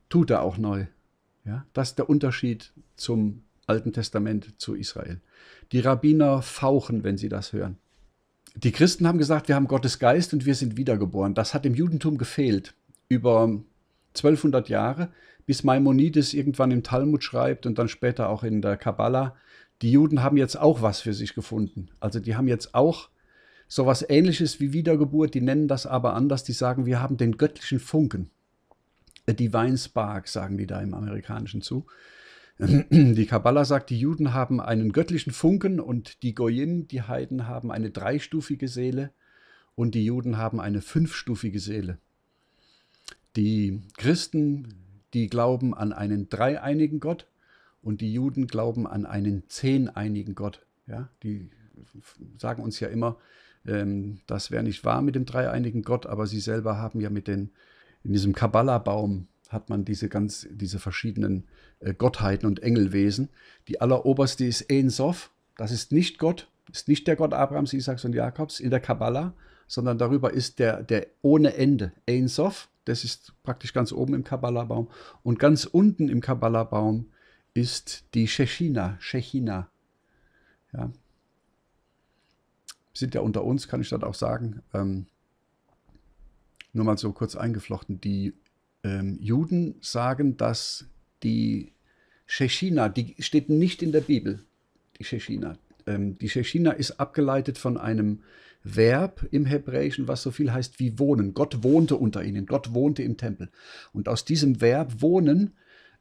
tut er auch neu. Ja? Das ist der Unterschied zum Alten Testament zu Israel. Die Rabbiner fauchen, wenn sie das hören. Die Christen haben gesagt, wir haben Gottes Geist und wir sind wiedergeboren. Das hat dem Judentum gefehlt. Über 1200 Jahre bis Maimonides irgendwann im Talmud schreibt und dann später auch in der Kabbala, die Juden haben jetzt auch was für sich gefunden. Also die haben jetzt auch sowas ähnliches wie Wiedergeburt, die nennen das aber anders, die sagen, wir haben den göttlichen Funken. A divine Spark, sagen die da im Amerikanischen zu. Die Kabbala sagt, die Juden haben einen göttlichen Funken und die Goyin, die Heiden, haben eine dreistufige Seele und die Juden haben eine fünfstufige Seele. Die Christen die glauben an einen dreieinigen Gott und die Juden glauben an einen zehneinigen Gott. Ja, die sagen uns ja immer, ähm, das wäre nicht wahr mit dem dreieinigen Gott, aber sie selber haben ja mit den, in diesem Kabbalah-Baum hat man diese ganz, diese verschiedenen äh, Gottheiten und Engelwesen. Die alleroberste ist Ein Sof, das ist nicht Gott, ist nicht der Gott Abrahams, Isaaks und Jakobs in der Kabbalah, sondern darüber ist der, der ohne Ende, Ein Sof. Das ist praktisch ganz oben im Kabbalah-Baum. Und ganz unten im Kabbalah-Baum ist die Shechina. Shechina. Ja. Sind ja unter uns, kann ich das auch sagen. Ähm, nur mal so kurz eingeflochten. Die ähm, Juden sagen, dass die Shechina, die steht nicht in der Bibel, die Shechina. Ähm, die Shechina ist abgeleitet von einem Verb im Hebräischen, was so viel heißt wie wohnen. Gott wohnte unter ihnen, Gott wohnte im Tempel. Und aus diesem Verb wohnen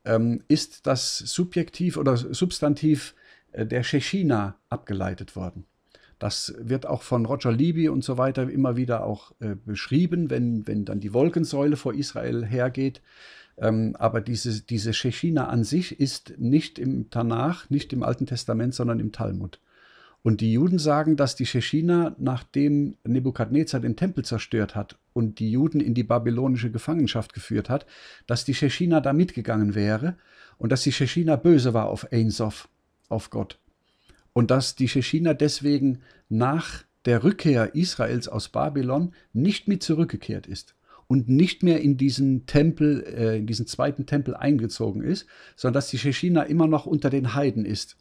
ähm, ist das Subjektiv oder Substantiv äh, der Shechina abgeleitet worden. Das wird auch von Roger Libby und so weiter immer wieder auch äh, beschrieben, wenn, wenn dann die Wolkensäule vor Israel hergeht. Ähm, aber diese, diese Shechina an sich ist nicht im Tanach, nicht im Alten Testament, sondern im Talmud. Und die Juden sagen, dass die Tschechiner, nachdem Nebukadnezar den Tempel zerstört hat und die Juden in die babylonische Gefangenschaft geführt hat, dass die Tschechiner da mitgegangen wäre und dass die Tschechiner böse war auf Ainsov, auf Gott. Und dass die Tschechiner deswegen nach der Rückkehr Israels aus Babylon nicht mit zurückgekehrt ist und nicht mehr in diesen Tempel, äh, in diesen zweiten Tempel eingezogen ist, sondern dass die Tschechiner immer noch unter den Heiden ist.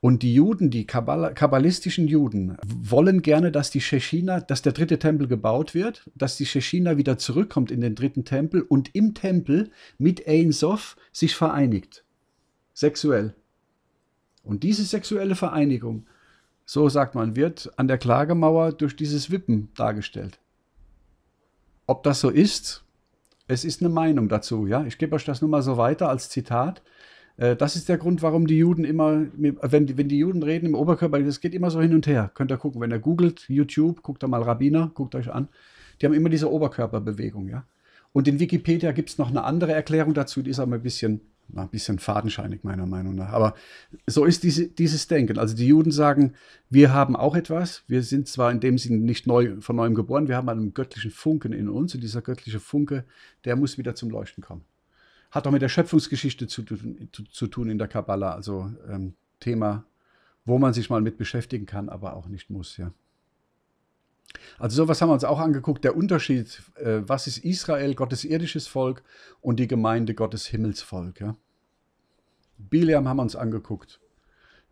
Und die Juden, die kabbalistischen Juden, wollen gerne, dass die Shechina, dass der dritte Tempel gebaut wird, dass die Shechina wieder zurückkommt in den dritten Tempel und im Tempel mit Ein Sof sich vereinigt. Sexuell. Und diese sexuelle Vereinigung, so sagt man, wird an der Klagemauer durch dieses Wippen dargestellt. Ob das so ist, es ist eine Meinung dazu, ja. Ich gebe euch das nur mal so weiter als Zitat. Äh, das ist der Grund, warum die Juden immer, wenn, wenn die Juden reden im Oberkörper, das geht immer so hin und her. Könnt ihr gucken, wenn ihr googelt, YouTube, guckt da mal Rabbiner, guckt euch an. Die haben immer diese Oberkörperbewegung, ja. Und in Wikipedia gibt es noch eine andere Erklärung dazu, die ist aber ein bisschen, ein bisschen fadenscheinig, meiner Meinung nach. Aber so ist diese, dieses Denken. Also die Juden sagen, wir haben auch etwas, wir sind zwar in dem Sinne nicht neu, von neuem geboren, wir haben einen göttlichen Funken in uns und dieser göttliche Funke, der muss wieder zum Leuchten kommen hat auch mit der Schöpfungsgeschichte zu, zu, zu tun in der Kabbala. Also ähm, Thema, wo man sich mal mit beschäftigen kann, aber auch nicht muss, ja. Also sowas haben wir uns auch angeguckt. Der Unterschied, äh, was ist Israel, Gottes irdisches Volk und die Gemeinde Gottes Himmelsvolk. Ja? Bileam haben wir uns angeguckt.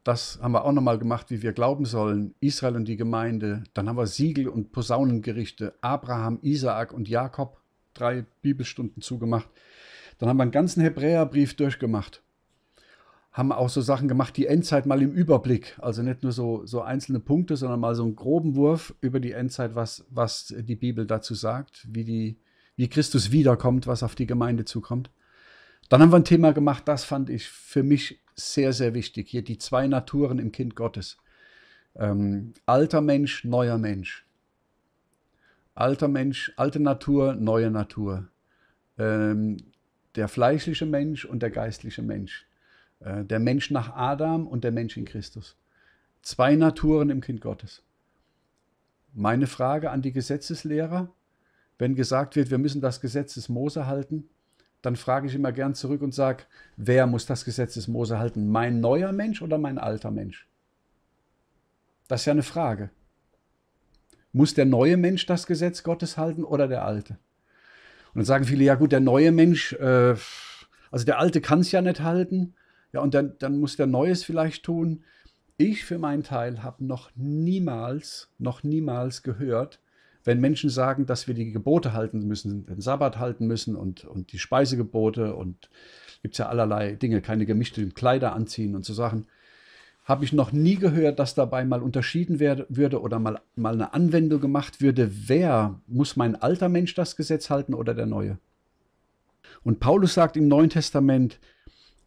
Das haben wir auch nochmal gemacht, wie wir glauben sollen. Israel und die Gemeinde. Dann haben wir Siegel und Posaunengerichte. Abraham, Isaak und Jakob. Drei Bibelstunden zugemacht. Dann haben wir einen ganzen Hebräerbrief durchgemacht. Haben auch so Sachen gemacht, die Endzeit mal im Überblick. Also nicht nur so, so einzelne Punkte, sondern mal so einen groben Wurf über die Endzeit, was, was die Bibel dazu sagt, wie, die, wie Christus wiederkommt, was auf die Gemeinde zukommt. Dann haben wir ein Thema gemacht, das fand ich für mich sehr, sehr wichtig. Hier die zwei Naturen im Kind Gottes. Ähm, alter Mensch, neuer Mensch. Alter Mensch, alte Natur, neue Natur. Ähm, der fleischliche Mensch und der geistliche Mensch. Äh, der Mensch nach Adam und der Mensch in Christus. Zwei Naturen im Kind Gottes. Meine Frage an die Gesetzeslehrer, wenn gesagt wird, wir müssen das Gesetz des Mose halten, dann frage ich immer gern zurück und sage, wer muss das Gesetz des Mose halten? Mein neuer Mensch oder mein alter Mensch? Das ist ja eine Frage. Muss der neue Mensch das Gesetz Gottes halten oder der alte? Und dann sagen viele, ja gut, der neue Mensch, äh, also der alte kann es ja nicht halten. Ja, und dann, dann muss der Neues vielleicht tun. Ich für meinen Teil habe noch niemals, noch niemals gehört, wenn Menschen sagen, dass wir die Gebote halten müssen, den Sabbat halten müssen und, und die Speisegebote und gibt es ja allerlei Dinge, keine gemischten Kleider anziehen und so Sachen habe ich noch nie gehört, dass dabei mal unterschieden werde, würde oder mal, mal eine Anwendung gemacht würde, wer muss mein alter Mensch das Gesetz halten oder der neue. Und Paulus sagt im Neuen Testament,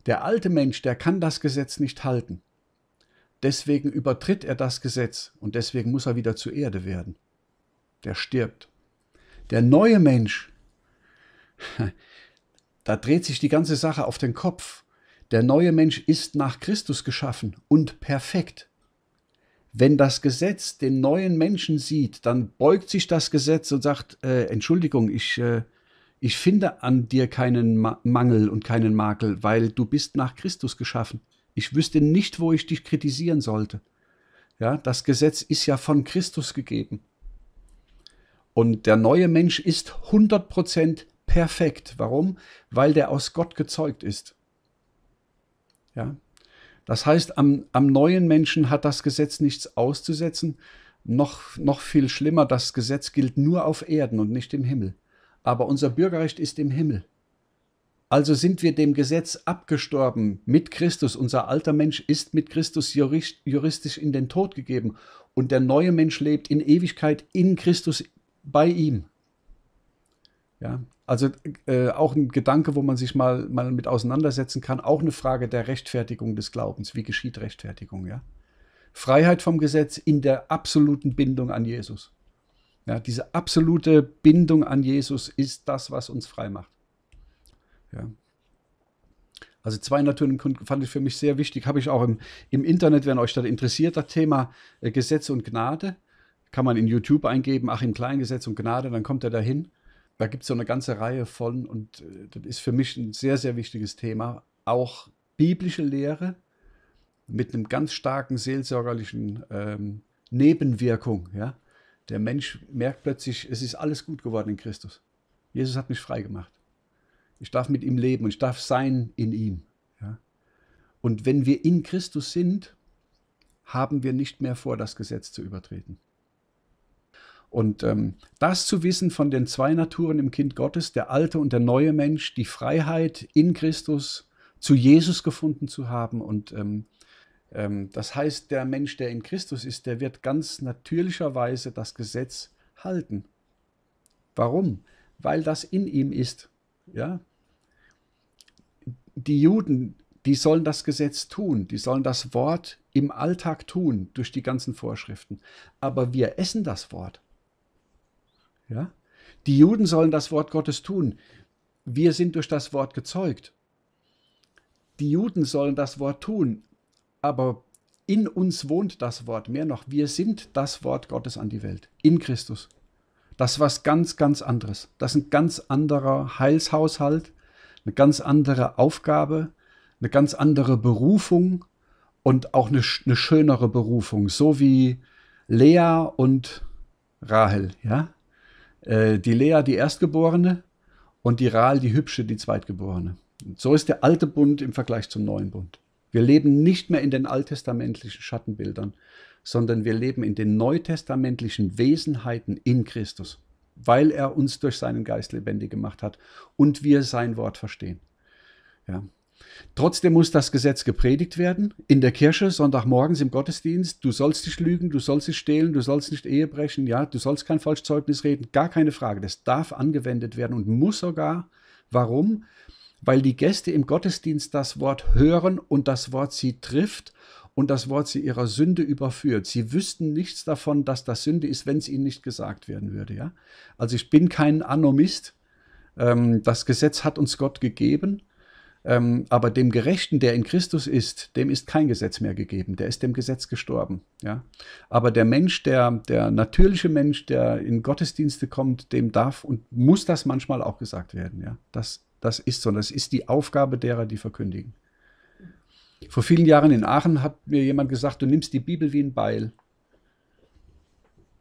der alte Mensch, der kann das Gesetz nicht halten. Deswegen übertritt er das Gesetz und deswegen muss er wieder zur Erde werden. Der stirbt. Der neue Mensch, [LAUGHS] da dreht sich die ganze Sache auf den Kopf. Der neue Mensch ist nach Christus geschaffen und perfekt. Wenn das Gesetz den neuen Menschen sieht, dann beugt sich das Gesetz und sagt, äh, Entschuldigung, ich, äh, ich finde an dir keinen Ma Mangel und keinen Makel, weil du bist nach Christus geschaffen. Ich wüsste nicht, wo ich dich kritisieren sollte. Ja, das Gesetz ist ja von Christus gegeben. Und der neue Mensch ist 100% perfekt. Warum? Weil der aus Gott gezeugt ist. Ja? Das heißt, am, am neuen Menschen hat das Gesetz nichts auszusetzen. Noch, noch viel schlimmer, das Gesetz gilt nur auf Erden und nicht im Himmel. Aber unser Bürgerrecht ist im Himmel. Also sind wir dem Gesetz abgestorben mit Christus. Unser alter Mensch ist mit Christus juristisch in den Tod gegeben. Und der neue Mensch lebt in Ewigkeit in Christus bei ihm. Ja, also äh, auch ein Gedanke, wo man sich mal, mal mit auseinandersetzen kann, auch eine Frage der Rechtfertigung des Glaubens. Wie geschieht Rechtfertigung, ja? Freiheit vom Gesetz in der absoluten Bindung an Jesus. Ja, diese absolute Bindung an Jesus ist das, was uns frei macht. Ja. Also zwei Naturen fand ich für mich sehr wichtig. Habe ich auch im, im Internet, wenn euch das interessiert, das Thema äh, Gesetze und Gnade. Kann man in YouTube eingeben, Achim Klein, Gesetz und Gnade, dann kommt er dahin. Da gibt es so eine ganze Reihe von, und äh, das ist für mich ein sehr, sehr wichtiges Thema, auch biblische Lehre mit einem ganz starken seelsorgerlichen ähm, Nebenwirkung. Ja? Der Mensch merkt plötzlich, es ist alles gut geworden in Christus. Jesus hat mich frei gemacht. Ich darf mit ihm leben und ich darf sein in ihm. Ja? Und wenn wir in Christus sind, haben wir nicht mehr vor, das Gesetz zu übertreten. Und ähm, das zu wissen von den zwei Naturen im Kind Gottes, der alte und der neue Mensch, die Freiheit in Christus zu Jesus gefunden zu haben. Und ähm, ähm, das heißt, der Mensch, der in Christus ist, der wird ganz natürlicherweise das Gesetz halten. Warum? Weil das in ihm ist. Ja? Die Juden, die sollen das Gesetz tun, die sollen das Wort im Alltag tun durch die ganzen Vorschriften. Aber wir essen das Wort. Ja? Die Juden sollen das Wort Gottes tun. Wir sind durch das Wort gezeugt. Die Juden sollen das Wort tun, aber in uns wohnt das Wort. Mehr noch, wir sind das Wort Gottes an die Welt, in Christus. Das ist was ganz, ganz anderes. Das ist ein ganz anderer Heilshaushalt, eine ganz andere Aufgabe, eine ganz andere Berufung und auch eine, eine schönere Berufung, so wie Lea und Rahel, ja? Äh, die Lea die Erstgeborene und die Rahl die Hübsche die Zweitgeborene. Und so ist der alte Bund im Vergleich zum neuen Bund. Wir leben nicht mehr in den alttestamentlichen Schattenbildern, sondern wir leben in den neutestamentlichen Wesenheiten in Christus, weil er uns durch seinen Geist lebendig gemacht hat und wir sein Wort verstehen. Ja, Trotzdem muss das Gesetz gepredigt werden, in der Kirche, Sonntagmorgens im Gottesdienst. Du sollst nicht lügen, du sollst nicht stehlen, du sollst nicht Ehe brechen, ja, du sollst kein Falschzeugnis reden, gar keine Frage. Das darf angewendet werden und muss sogar. Warum? Weil die Gäste im Gottesdienst das Wort hören und das Wort sie trifft und das Wort sie ihrer Sünde überführt. Sie wüssten nichts davon, dass das Sünde ist, wenn es ihnen nicht gesagt werden würde. Ja? Also ich bin kein Anomist. Ähm, das Gesetz hat uns Gott gegeben ähm, aber dem Gerechten, der in Christus ist, dem ist kein Gesetz mehr gegeben. Der ist dem Gesetz gestorben. Ja? Aber der Mensch, der, der natürliche Mensch, der in Gottesdienste kommt, dem darf und muss das manchmal auch gesagt werden. Ja? Das, das ist so. Das ist die Aufgabe derer, die verkündigen. Vor vielen Jahren in Aachen hat mir jemand gesagt, du nimmst die Bibel wie ein Beil.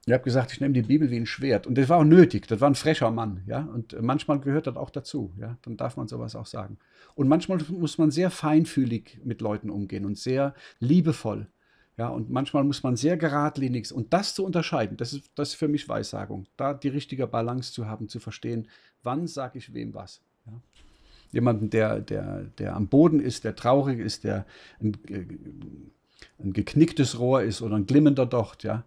Ihr habt gesagt, ich nehme die Bibel wie ein Schwert. Und das war auch nötig. Das war ein frecher Mann. Ja? Und äh, manchmal gehört das auch dazu. Ja? Dann darf man sowas auch sagen. Und manchmal muss man sehr feinfühlig mit Leuten umgehen und sehr liebevoll. Ja? Und manchmal muss man sehr geradlinig. Und das zu unterscheiden, das ist, das ist für mich Weissagung. Da die richtige Balance zu haben, zu verstehen, wann sage ich wem was. Ja? Jemanden, der, der, der am Boden ist, der traurig ist, der ein, äh, ein geknicktes Rohr ist oder ein glimmender Docht, ja,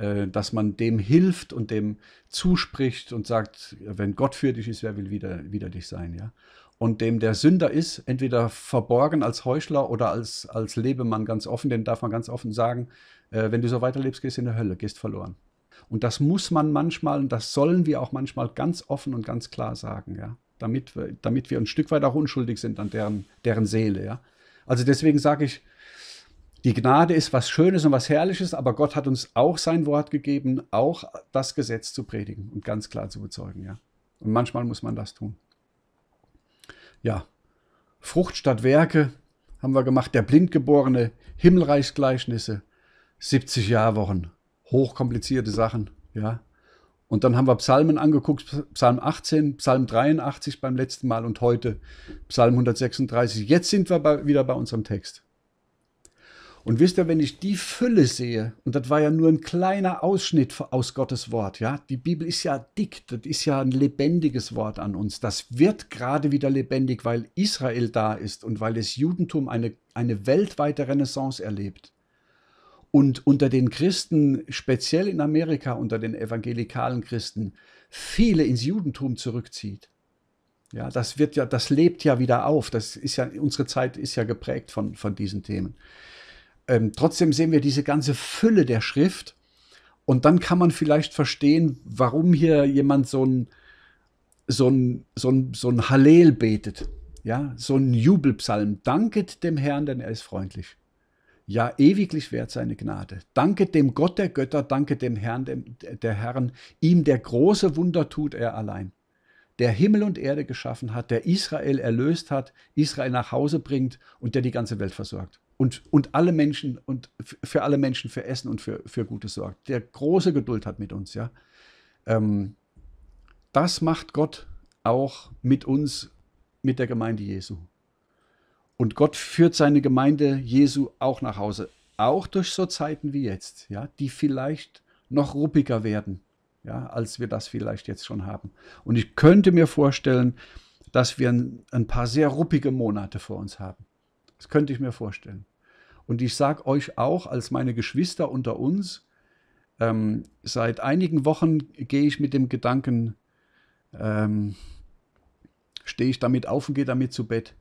äh, dass man dem hilft und dem zuspricht und sagt, wenn Gott für dich ist, wer will wieder, wieder dich sein, ja? Und dem, der Sünder ist, entweder verborgen als Heuchler oder als, als Lebemann ganz offen, den darf man ganz offen sagen, äh, wenn du so weiterlebst, gehst du in die Hölle, gehst verloren. Und das muss man manchmal, das sollen wir auch manchmal ganz offen und ganz klar sagen, ja? damit, wir, damit wir ein Stück weit auch unschuldig sind an deren, deren Seele. Ja? Also deswegen sage ich, die Gnade ist was Schönes und was Herrliches, aber Gott hat uns auch sein Wort gegeben, auch das Gesetz zu predigen und ganz klar zu bezeugen. Ja. Und manchmal muss man das tun. Ja, Frucht statt Werke haben wir gemacht. Der Blindgeborene, Himmelreichsgleichnisse, 70 Jahrwochen, hochkomplizierte Sachen. Ja. Und dann haben wir Psalmen angeguckt, Psalm 18, Psalm 83 beim letzten Mal und heute Psalm 136. Jetzt sind wir bei, wieder bei unserem Text. Und wisst ihr, wenn ich die Fülle sehe, und das war ja nur ein kleiner Ausschnitt aus Gottes Wort, ja, die Bibel ist ja dick, das ist ja ein lebendiges Wort an uns. Das wird gerade wieder lebendig, weil Israel da ist und weil das Judentum eine, eine weltweite Renaissance erlebt. Und unter den Christen, speziell in Amerika, unter den evangelikalen Christen, viele ins Judentum zurückzieht. Ja, das wird ja, das lebt ja wieder auf. Das ist ja, unsere Zeit ist ja geprägt von, von diesen Themen. Ähm, trotzdem sehen wir diese ganze Fülle der Schrift und dann kann man vielleicht verstehen, warum hier jemand so ein, so ein, so ein, so ein Hallel betet. Ja, so ein Jubelpsalm. Danket dem Herrn, denn er ist freundlich. Ja, ewiglich wert seine Gnade. Danket dem Gott der Götter, danke dem Herrn dem, der Herren. Ihm der große Wunder tut er allein. Der Himmel und Erde geschaffen hat, der Israel erlöst hat, Israel nach Hause bringt und der die ganze Welt versorgt und, und alle Menschen und für alle Menschen für Essen und für, für Gutes sorgt, der große Geduld hat mit uns, ja. Ähm, das macht Gott auch mit uns, mit der Gemeinde Jesu. Und Gott führt seine Gemeinde Jesu auch nach Hause, auch durch so Zeiten wie jetzt, ja, die vielleicht noch ruppiger werden, ja, als wir das vielleicht jetzt schon haben. Und ich könnte mir vorstellen, dass wir ein, ein paar sehr ruppige Monate vor uns haben. Das könnte ich mir vorstellen. Und ich sage euch auch als meine Geschwister unter uns, ähm, seit einigen Wochen gehe ich mit dem Gedanken, ähm, stehe ich damit auf und gehe damit zu Bett.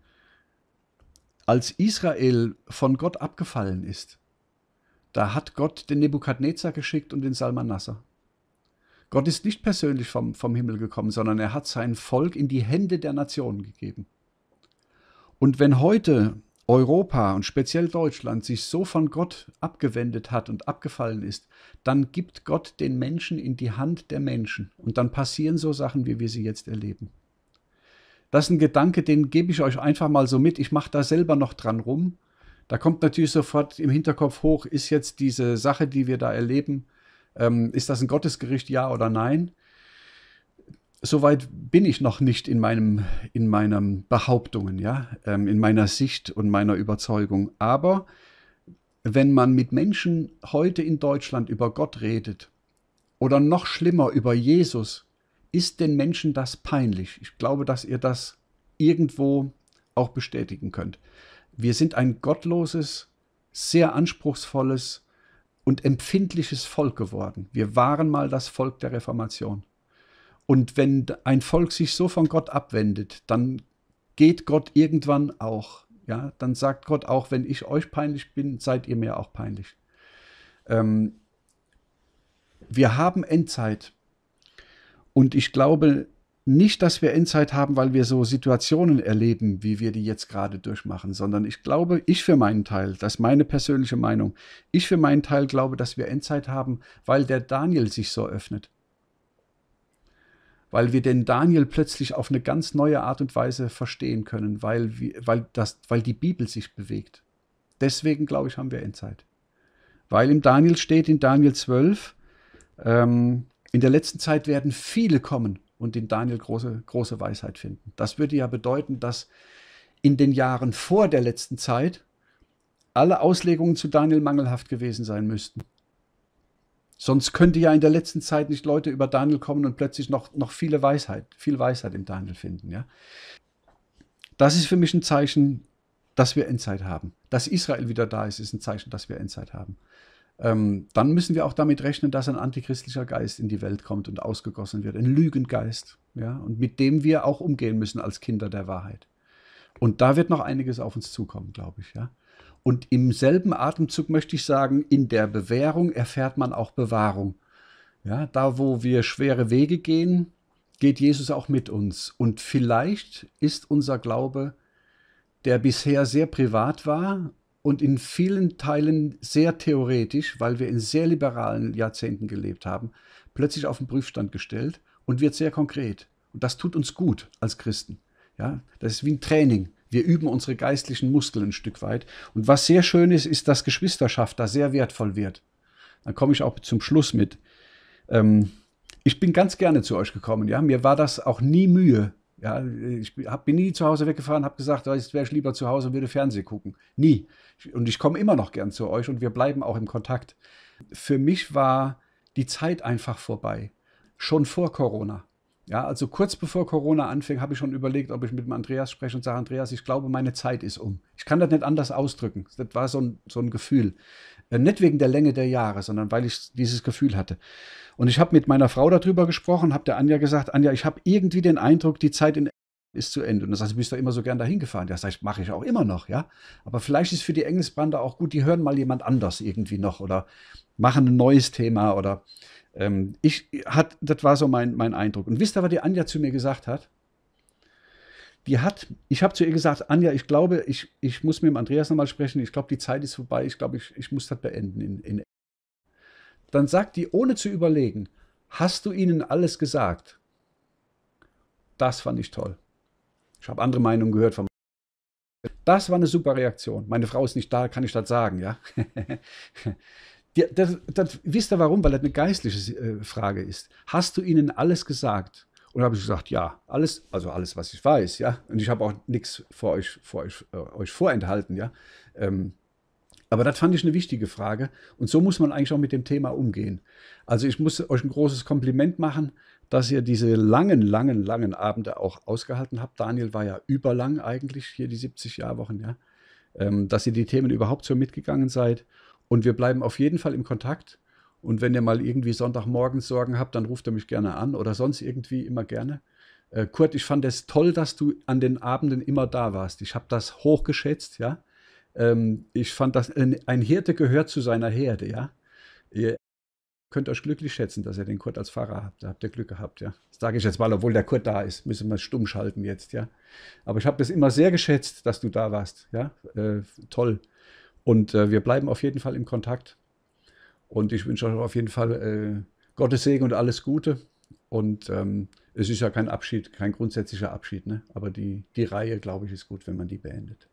Als Israel von Gott abgefallen ist, da hat Gott den Nebukadnezar geschickt und den Salmanasser. Gott ist nicht persönlich vom, vom Himmel gekommen, sondern er hat sein Volk in die Hände der Nationen gegeben. Und wenn heute Europa und speziell Deutschland sich so von Gott abgewendet hat und abgefallen ist, dann gibt Gott den Menschen in die Hand der Menschen. Und dann passieren so Sachen, wie wir sie jetzt erleben. Das ist ein Gedanke, den gebe ich euch einfach mal so mit. Ich mache da selber noch dran rum. Da kommt natürlich sofort im Hinterkopf hoch, ist jetzt diese Sache, die wir da erleben, ähm, ist das ein Gottesgericht, ja oder nein? Soweit bin ich noch nicht in meinem, in meinen Behauptungen, ja, ähm, in meiner Sicht und meiner Überzeugung. Aber wenn man mit Menschen heute in Deutschland über Gott redet oder noch schlimmer über Jesus, ist den Menschen das peinlich. Ich glaube, dass ihr das irgendwo auch bestätigen könnt. Wir sind ein gottloses, sehr anspruchsvolles und empfindliches Volk geworden. Wir waren mal das Volk der Reformation. Und wenn ein Volk sich so von Gott abwendet, dann geht Gott irgendwann auch. Ja, dann sagt Gott auch, wenn ich euch peinlich bin, seid ihr mir auch peinlich. Ähm, wir haben Endzeit. Und ich glaube nicht, dass wir Endzeit haben, weil wir so Situationen erleben, wie wir die jetzt gerade durchmachen, sondern ich glaube, ich für meinen Teil, das ist meine persönliche Meinung, ich für meinen Teil glaube, dass wir Endzeit haben, weil der Daniel sich so öffnet weil wir den Daniel plötzlich auf eine ganz neue Art und Weise verstehen können, weil, weil, das, weil die Bibel sich bewegt. Deswegen, glaube ich, haben wir Endzeit. Weil im Daniel steht, in Daniel 12, ähm, in der letzten Zeit werden viele kommen und in Daniel große, große Weisheit finden. Das würde ja bedeuten, dass in den Jahren vor der letzten Zeit alle Auslegungen zu Daniel mangelhaft gewesen sein müssten. Sonst könnte ja in der letzten Zeit nicht Leute über Daniel kommen und plötzlich noch, noch viele Weisheit, viel Weisheit im Daniel finden. Ja? Das ist für mich ein Zeichen, dass wir Endzeit haben. Dass Israel wieder da ist, ist ein Zeichen, dass wir Endzeit haben. Ähm, dann müssen wir auch damit rechnen, dass ein antichristlicher Geist in die Welt kommt und ausgegossen wird. Ein Lügengeist. Ja? Und mit dem wir auch umgehen müssen als Kinder der Wahrheit. Und da wird noch einiges auf uns zukommen, glaube ich. Ja? Und im selben Atemzug möchte ich sagen, in der Bewährung erfährt man auch Bewahrung. Ja, da wo wir schwere Wege gehen, geht Jesus auch mit uns. Und vielleicht ist unser Glaube, der bisher sehr privat war und in vielen Teilen sehr theoretisch, weil wir in sehr liberalen Jahrzehnten gelebt haben, plötzlich auf den Prüfstand gestellt und wird sehr konkret. Und das tut uns gut als Christen. Ja, das ist wie ein Training. Wir üben unsere geistlichen Muskeln ein Stück weit. Und was sehr schön ist, ist, dass Geschwisterschaft da sehr wertvoll wird. Dann komme ich auch zum Schluss mit. Ähm, ich bin ganz gerne zu euch gekommen. Ja, mir war das auch nie Mühe. Ja, ich hab, bin nie zu Hause weggefahren, habe gesagt, jetzt wäre ich lieber zu Hause und würde Fernsehen gucken. Nie. Und ich komme immer noch gern zu euch und wir bleiben auch im Kontakt. Für mich war die Zeit einfach vorbei. Schon vor Corona. Ja, also kurz bevor Corona anfing, habe ich schon überlegt, ob ich mit dem Andreas spreche und sage, Andreas, ich glaube, meine Zeit ist um. Ich kann das nicht anders ausdrücken. Das war so ein, so ein Gefühl. Äh, nicht wegen der Länge der Jahre, sondern weil ich dieses Gefühl hatte. Und ich habe mit meiner Frau darüber gesprochen, habe der Anja gesagt, Anja, ich habe irgendwie den Eindruck, die Zeit in ist zu Ende. Und das heißt, du bist doch immer so gern dahin gefahren. Das heißt, mache ich auch immer noch, ja. Aber vielleicht ist für die Engelsbrander auch gut, die hören mal jemand anders irgendwie noch oder machen ein neues Thema oder ähm, ich hat, das war so mein, mein Eindruck. Und wisst ihr, was die Anja zu mir gesagt hat? Die hat, ich habe zu ihr gesagt, Anja, ich glaube, ich, ich muss mit dem Andreas nochmal sprechen. Ich glaube, die Zeit ist vorbei. Ich glaube, ich, ich muss das beenden. In, in Dann sagt die, ohne zu überlegen, hast du ihnen alles gesagt? Das fand ich toll. Ich habe andere Meinungen gehört vom das war eine super Reaktion. Meine Frau ist nicht da, kann ich das sagen, ja? [LAUGHS] Ja, das, das, wisst ihr warum? Weil das eine geistliche äh, Frage ist. Hast du ihnen alles gesagt? Und habe ich gesagt, ja, alles, also alles, was ich weiß, ja. Und ich habe auch nichts vor euch, vor euch, äh, euch vorenthalten, ja. Ähm, aber das fand ich eine wichtige Frage. Und so muss man eigentlich auch mit dem Thema umgehen. Also ich muss euch ein großes Kompliment machen, dass ihr diese langen, langen, langen Abende auch ausgehalten habt. Daniel war ja überlang eigentlich, hier die 70 Jahrwochen, ja. Ähm, dass ihr die Themen überhaupt so mitgegangen seid. Und wir bleiben auf jeden Fall im Kontakt. Und wenn ihr mal irgendwie Sonntagmorgens Sorgen habt, dann ruft ihr mich gerne an oder sonst irgendwie immer gerne. Äh, Kurt, ich fand es toll, dass du an den Abenden immer da warst. Ich habe das hochgeschätzt, ja. Ähm, ich fand, dass ein, ein Hirte gehört zu seiner Herde, ja. Ihr könnt euch glücklich schätzen, dass ihr den Kurt als Pfarrer habt. Da habt ihr Glück gehabt, ja. Das sage ich jetzt mal, obwohl der Kurt da ist. Müssen wir stumm schalten jetzt, ja. Aber ich habe das immer sehr geschätzt, dass du da warst, ja. Äh, toll. Und äh, wir bleiben auf jeden Fall im Kontakt. Und ich wünsche euch auf jeden Fall äh, Gottes Segen und alles Gute. Und ähm, es ist ja kein Abschied, kein grundsätzlicher Abschied, ne? aber die, die Reihe, glaube ich, ist gut, wenn man die beendet.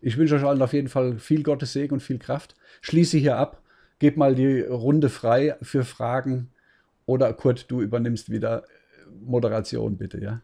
Ich wünsche euch allen auf jeden Fall viel Gottes Segen und viel Kraft. Schließe hier ab, gebe mal die Runde frei für Fragen oder Kurt, du übernimmst wieder Moderation, bitte, ja?